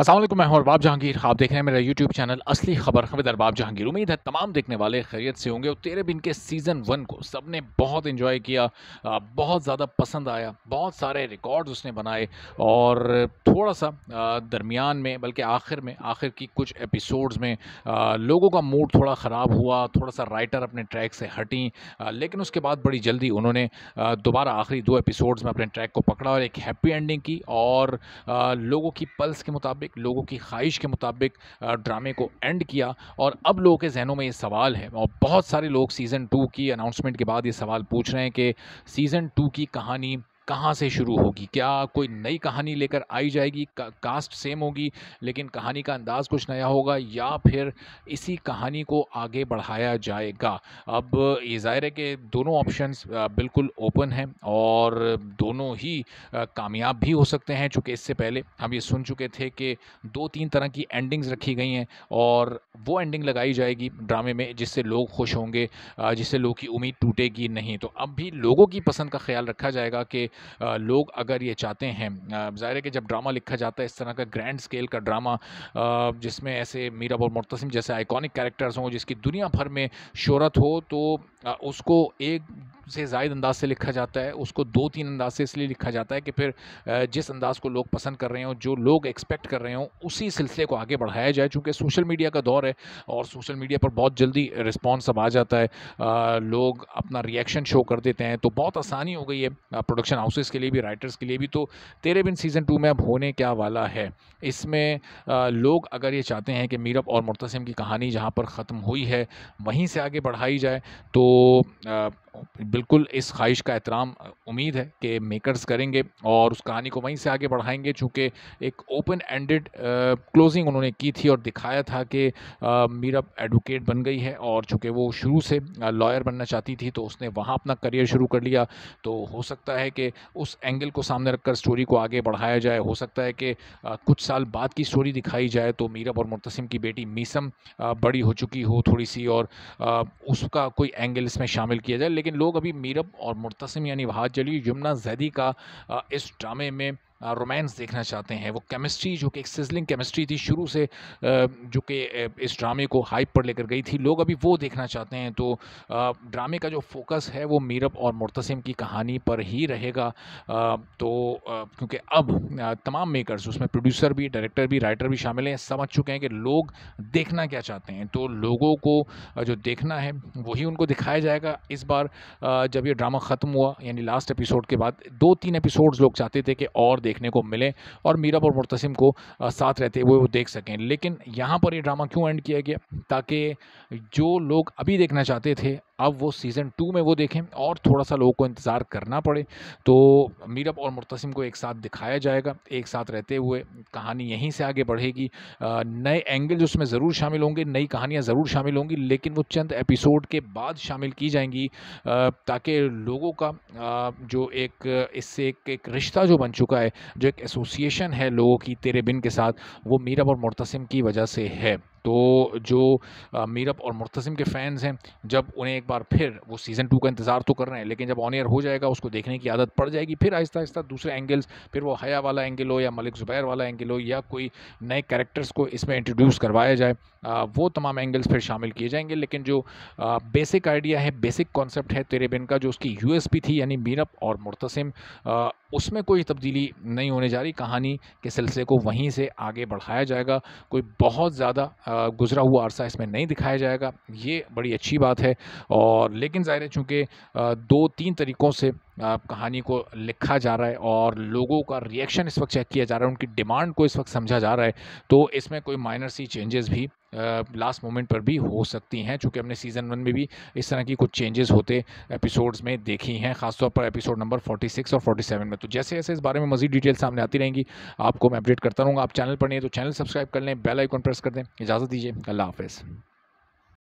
असल मैं अरबाब जहांगीर आप देख रहे हैं मेरा यूट्यूब चैनल असली खबर खबर अरबाब जहांगीर उम्मीद है तमाम देखने वाले खैरियत से होंगे और तेरे बिन के सीज़न वन को सब ने बहुत इन्जॉय किया बहुत ज़्यादा पसंद आया बहुत सारे रिकॉर्ड्स उसने बनाए और थोड़ा सा दरमियान में बल्कि आखिर में आखिर की कुछ एपिसोड्स में लोगों का मूड थोड़ा ख़राब हुआ थोड़ा सा राइटर अपने ट्रैक से हटी लेकिन उसके बाद बड़ी जल्दी उन्होंने दोबारा आखिरी दो एपिसोड्स में अपने ट्रैक को पकड़ा और एक हैप्पी एंडिंग की और लोगों की पल्स के मुताबिक मुताबिक लोगों की ख्वाहिश के मुताबिक ड्रामे को एंड किया और अब लोगों के जहनों में ये सवाल है और बहुत सारे लोग सीज़न टू की अनाउंसमेंट के बाद ये सवाल पूछ रहे हैं कि सीज़न टू की कहानी कहाँ से शुरू होगी क्या कोई नई कहानी लेकर आई जाएगी का, कास्ट सेम होगी लेकिन कहानी का अंदाज़ कुछ नया होगा या फिर इसी कहानी को आगे बढ़ाया जाएगा अब ये ज़ाहिर है कि दोनों ऑप्शंस बिल्कुल ओपन हैं और दोनों ही कामयाब भी हो सकते हैं चूँकि इससे पहले हम ये सुन चुके थे कि दो तीन तरह की एंडिंग्स रखी गई हैं और वो एंडिंग लगाई जाएगी ड्रामे में जिससे लोग खुश होंगे जिससे लोगों की उम्मीद टूटेगी नहीं तो अब भी लोगों की पसंद का ख्याल रखा जाएगा कि लोग अगर ये चाहते हैं ज़ाहिर है कि जब ड्रामा लिखा जाता है इस तरह का ग्रैंड स्केल का ड्रामा जिसमें ऐसे मीरा और मुतसिम जैसे आइकॉनिक कैरेक्टर्स हों जिसकी दुनिया भर में शहरत हो तो उसको एक से जायद अंदाज से लिखा जाता है उसको दो तीन अंदाज से इसलिए लिखा जाता है कि फिर जिस अंदाज को लोग पसंद कर रहे हों जो लोग एक्सपेक्ट कर रहे हों उसी सिलसिले को आगे बढ़ाया जाए चूँकि सोशल मीडिया का दौर है और सोशल मीडिया पर बहुत जल्दी रिस्पॉन्स अब आ जाता है लोग अपना रिएक्शन शो कर देते हैं तो बहुत आसानी हो गई है प्रोडक्शन हाउसेज़ के लिए भी राइटर्स के लिए भी तो तेरे बिन सीज़न टू में अब होने क्या वाला है इसमें लोग अगर ये चाहते हैं कि मीरब और मुतसम की कहानी जहाँ पर ख़त्म हुई है वहीं से आगे बढ़ाई जाए तो बिल्कुल इस ख्वाहिश का एहतराम उम्मीद है कि मेकर्स करेंगे और उस कहानी को वहीं से आगे बढ़ाएंगे चूँकि एक ओपन एंडेड क्लोजिंग उन्होंने की थी और दिखाया था कि मीरा एडवोकेट बन गई है और चूँकि वो शुरू से लॉयर बनना चाहती थी तो उसने वहाँ अपना करियर शुरू कर लिया तो हो सकता है कि उस एंगल को सामने रखकर स्टोरी को आगे बढ़ाया जाए हो सकता है कि कुछ साल बाद की स्टोरी दिखाई जाए तो मीरब और मुतसम की बेटी मीसम बड़ी हो चुकी हो थोड़ी सी और उसका कोई एंगल इसमें शामिल किया जाए लेकिन लेकिन लोग अभी मीरब और मुर्तसम यानी वहाज जली यमुना जैदी का इस ड्रामे में रोमांस देखना चाहते हैं वो केमिस्ट्री जो कि एक सिजलिंग केमिस्ट्री थी शुरू से जो कि इस ड्रामे को हाइप पर लेकर गई थी लोग अभी वो देखना चाहते हैं तो ड्रामे का जो फोकस है वो मीरब और मुर्तसिम की कहानी पर ही रहेगा तो क्योंकि अब तमाम मेकर्स उसमें प्रोड्यूसर भी डायरेक्टर भी राइटर भी शामिल हैं समझ चुके हैं कि लोग देखना क्या चाहते हैं तो लोगों को जो देखना है वही उनको दिखाया जाएगा इस बार जब ये ड्रामा ख़त्म हुआ यानी लास्ट एपिसोड के बाद दो तीन एपिसोड्स लोग चाहते थे कि और देखने को मिले और मीरप और मुतसिम को साथ रहते हुए वो देख सकें लेकिन यहाँ पर ये ड्रामा क्यों एंड किया गया ताकि जो लोग अभी देखना चाहते थे अब वो सीज़न टू में वो देखें और थोड़ा सा लोगों को इंतज़ार करना पड़े तो मीरब और मुतसम को एक साथ दिखाया जाएगा एक साथ रहते हुए कहानी यहीं से आगे बढ़ेगी नए एंगल उसमें ज़रूर शामिल होंगे नई कहानियाँ ज़रूर शामिल होंगी लेकिन वो चंद एपिसोड के बाद शामिल की जाएंगी ताकि लोगों का जो एक इससे एक, एक रिश्ता जो बन चुका है जो एक एसोसिएशन है लोगों की तेरे बिन के साथ वो मीरब और मुतसम की वजह से है तो जो मीरप और मुर्तसिम के फैंस हैं जब उन्हें एक बार फिर वो सीज़न टू का इंतज़ार तो कर रहे हैं लेकिन जब ऑन ईयर हो जाएगा उसको देखने की आदत पड़ जाएगी फिर आहिस्ता आहिस्ता दूसरे एंगल्स फिर वो हया वाला एंगल हो या मलिक ज़ुबैर वाला एंगल हो या कोई नए कैरेक्टर्स को इसमें इंट्रोड्यूस करवाया जाए वो तमाम एंगल्स फिर शामिल किए जाएंगे लेकिन जो बेसिक आइडिया है बेसिक कॉन्सेप्ट है तेरे बिन का जो उसकी यूएसपी थी यानी मीरप और मुर्तसिम उसमें कोई तब्दीली नहीं होने जा रही कहानी के सिलसिले को वहीं से आगे बढ़ाया जाएगा कोई बहुत ज़्यादा गुजरा हुआ अरसा इसमें नहीं दिखाया जाएगा ये बड़ी अच्छी बात है और लेकिन ज़ाहिर है चूँकि दो तीन तरीक़ों से कहानी को लिखा जा रहा है और लोगों का रिएक्शन इस वक्त चेक किया जा रहा है उनकी डिमांड को इस वक्त समझा जा रहा है तो इसमें कोई माइनर सी चेंजेस भी लास्ट मोमेंट पर भी हो सकती हैं चूँकि हमने सीज़न वन में भी इस तरह की कुछ चेंजेस होते एपिसोड्स में देखी हैं खासतौर पर एपिसोड नंबर 46 और 47 में तो जैसे जैसे इस बारे में मजीद डिटेल सामने आती रहेंगी आपको मैं अपडेट करता रहूँगा आप चैनल पर नहीं तो चैनल सब्सक्राइब कर लें बेल आइकॉन प्रेस कर दें इजाज़त दीजिए अल्लाह हाफ़